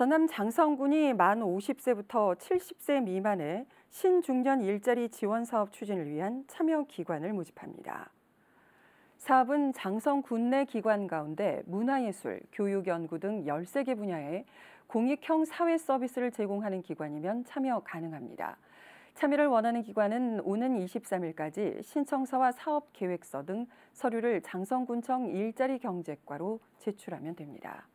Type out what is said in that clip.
전남 장성군이 만 50세부터 70세 미만의 신중년 일자리 지원 사업 추진을 위한 참여 기관을 모집합니다. 사업은 장성군 내 기관 가운데 문화예술, 교육연구 등 13개 분야에 공익형 사회 서비스를 제공하는 기관이면 참여 가능합니다. 참여를 원하는 기관은 오는 23일까지 신청서와 사업 계획서 등 서류를 장성군청 일자리 경제과로 제출하면 됩니다.